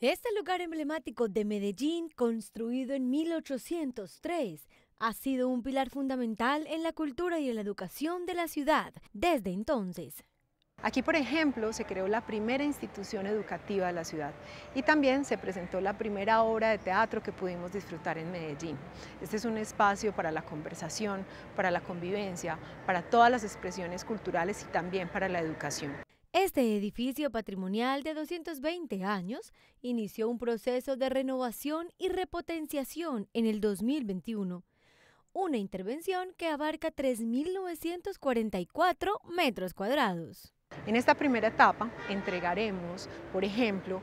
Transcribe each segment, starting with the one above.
Este lugar emblemático de Medellín, construido en 1803, ha sido un pilar fundamental en la cultura y en la educación de la ciudad desde entonces. Aquí, por ejemplo, se creó la primera institución educativa de la ciudad y también se presentó la primera obra de teatro que pudimos disfrutar en Medellín. Este es un espacio para la conversación, para la convivencia, para todas las expresiones culturales y también para la educación. Este edificio patrimonial de 220 años inició un proceso de renovación y repotenciación en el 2021, una intervención que abarca 3.944 metros cuadrados. En esta primera etapa entregaremos, por ejemplo,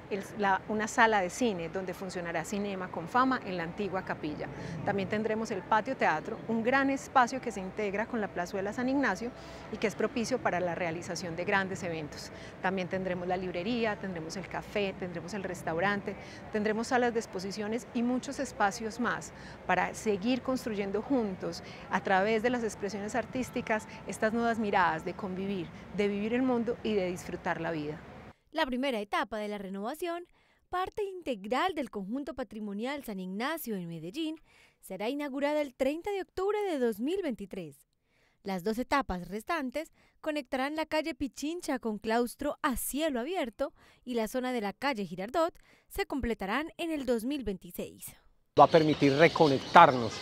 una sala de cine donde funcionará Cinema con Fama en la antigua capilla. También tendremos el patio teatro, un gran espacio que se integra con la plazuela San Ignacio y que es propicio para la realización de grandes eventos. También tendremos la librería, tendremos el café, tendremos el restaurante, tendremos salas de exposiciones y muchos espacios más para seguir construyendo juntos a través de las expresiones artísticas estas nuevas miradas de convivir, de vivir el mundo y de disfrutar la vida. La primera etapa de la renovación, parte integral del conjunto patrimonial San Ignacio en Medellín, será inaugurada el 30 de octubre de 2023. Las dos etapas restantes conectarán la calle Pichincha con claustro a cielo abierto y la zona de la calle Girardot se completarán en el 2026. Va a permitir reconectarnos,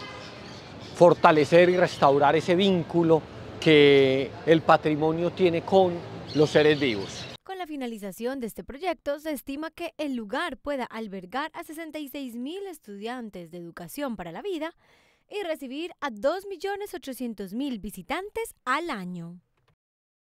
fortalecer y restaurar ese vínculo que el patrimonio tiene con los seres vivos. Con la finalización de este proyecto, se estima que el lugar pueda albergar a 66.000 mil estudiantes de educación para la vida y recibir a 2.800.000 visitantes al año.